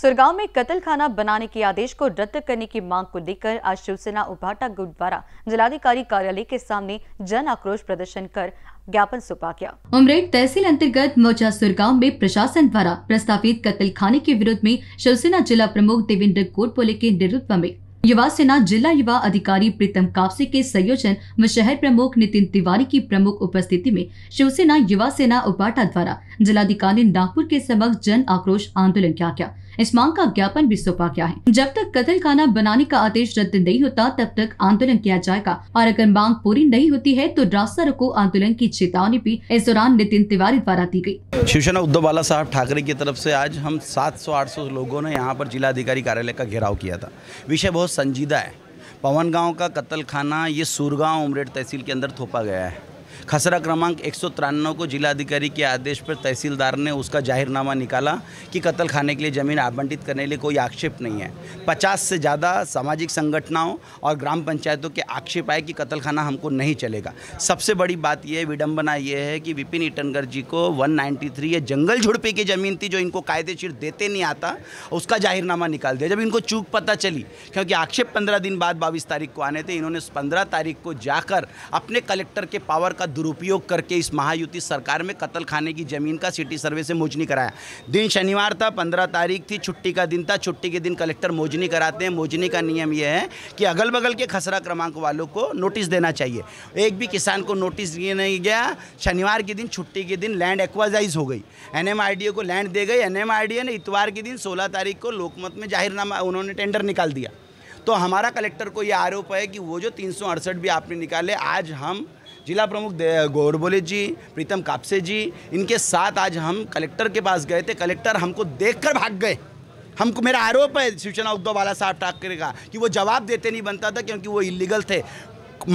सुरगांव में कतल खाना बनाने के आदेश को रद्द करने की मांग को लेकर आज शिवसेना उभाटा गुट द्वारा जिलाधिकारी कार्यालय के सामने जन आक्रोश प्रदर्शन कर ज्ञापन सौंपा गया उमरेड तहसील अंतर्गत मोचा सुरगांव में प्रशासन द्वारा प्रस्तावित कतल खाने के विरोध में शिवसेना जिला प्रमुख देवेंद्र कोटपोले के नेतृत्व में युवा सेना जिला युवा अधिकारी प्रीतम कापसे के संयोजन व शहर प्रमुख नितिन तिवारी की प्रमुख उपस्थिति में शिवसेना युवा सेना उपाटा द्वारा जिलाधिकारी नागपुर के समक्ष जन आक्रोश आंदोलन किया गया इस मांग का ज्ञापन भी सौंपा गया है जब तक कतल खाना बनाने का आदेश रद्द नहीं होता तब तक आंदोलन किया जाएगा और अगर मांग पूरी नहीं होती है तो रास्ता रोको आंदोलन की चेतावनी भी इस दौरान नितिन तिवारी द्वारा दी गयी शिवसेना उद्धव बाला साहब ठाकरे की तरफ ऐसी आज हम आठ सौ लोगों ने यहाँ पर जिलाधिकारी कार्यालय का घेराव किया था विषय बहुत संजीदा है पवन गांव का कत्ल खाना ये सूरगांव उमरेड तहसील के अंदर थोपा गया है खसरा क्रमांक एक को जिलाधिकारी के आदेश पर तहसीलदार ने उसका जाहिरनामा निकाला कि कत्ल खाने के लिए ज़मीन आवंटित करने के लिए कोई आक्षेप नहीं है पचास से ज़्यादा सामाजिक संगठनाओं और ग्राम पंचायतों के आक्षेप आए कि कत्ल खाना हमको नहीं चलेगा सबसे बड़ी बात यह विडम्बना यह है कि विपिन ईटनगर जी को वन ये जंगल झुड़पे की ज़मीन थी जो इनको कायदेशीर देते नहीं आता उसका जाहिरनामा निकाल दिया जब इनको चूक पता चली क्योंकि आक्षेप पंद्रह दिन बाद बाईस तारीख को आने थे इन्होंने पंद्रह तारीख को जाकर अपने कलेक्टर के पावर का दुरुपयोग करके इस महायुति सरकार में कत्ल खाने की ज़मीन का सिटी सर्वे से मोजनी कराया दिन शनिवार था पंद्रह तारीख थी छुट्टी का दिन था छुट्टी के दिन कलेक्टर मोजनी कराते हैं मोजनी का नियम यह है कि अगल बगल के खसरा क्रमांक वालों को नोटिस देना चाहिए एक भी किसान को नोटिस दिया नहीं गया शनिवार के दिन छुट्टी के दिन लैंड एक्वाजाइज हो गई एन को लैंड दे गई एन ने इतवार के दिन सोलह तारीख को लोकमत में जाहिरनामा उन्होंने टेंडर निकाल दिया तो हमारा कलेक्टर को ये आरोप है कि वो जो तीन भी आपने निकाले आज हम जिला प्रमुख गौरबोले जी प्रीतम कापसे जी इनके साथ आज हम कलेक्टर के पास गए थे कलेक्टर हमको देखकर भाग गए हमको मेरा आरोप है शिवसेना उद्धव बाला साहब ठाकरे का कि वो जवाब देते नहीं बनता था क्योंकि वो इलीगल थे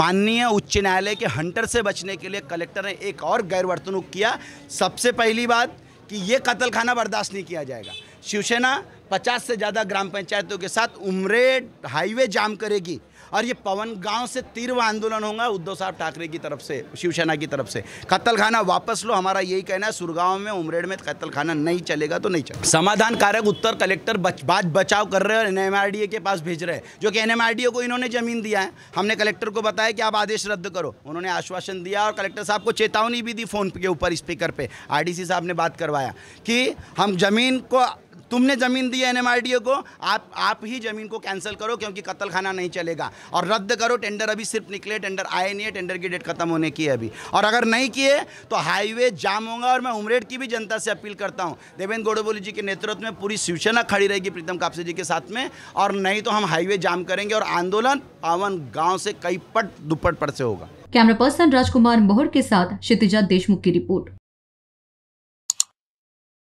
माननीय उच्च न्यायालय के हंटर से बचने के लिए कलेक्टर ने एक और गैरवर्तनुक किया सबसे पहली बात कि ये कत्ल खाना बर्दाश्त नहीं किया जाएगा शिवसेना 50 से ज़्यादा ग्राम पंचायतों के साथ उमरेड हाईवे जाम करेगी और ये पवन गांव से तीव्र आंदोलन होगा उद्धव साहब ठाकरे की तरफ से शिवसेना की तरफ से कत्ल खाना वापस लो हमारा यही कहना है सुरगांव में उमरेड में कत्ल खाना नहीं चलेगा तो नहीं चलेगा समाधान कारक उत्तर कलेक्टर बच, बात बचाव कर रहे और एन के पास भेज रहे हैं जो कि एन को इन्होंने जमीन दिया है हमने कलेक्टर को बताया कि आप आदेश रद्द करो उन्होंने आश्वासन दिया और कलेक्टर साहब को चेतावनी भी दी फोन के ऊपर स्पीकर पर आर साहब ने बात करवाया कि हम जमीन को तुमने ज़मीन दी है एन को आप आप ही ज़मीन को कैंसिल करो क्योंकि कत्ल खाना नहीं चलेगा और रद्द करो टेंडर अभी सिर्फ निकले टेंडर आए नहीं है टेंडर की डेट खत्म होने की है अभी और अगर नहीं किए तो हाईवे जाम होगा और मैं उमरेड की भी जनता से अपील करता हूँ देवेंद्र गौड़बोली जी के नेतृत्व में पूरी शिवसेना खड़ी रहेगी प्रीतम कापसे जी के साथ में और नहीं तो हम हाईवे जाम करेंगे और आंदोलन पावन गाँव से कई पट दुपट पट से होगा कैमरा पर्सन राजकुमार मोहर के साथ क्षितिजा देशमुख की रिपोर्ट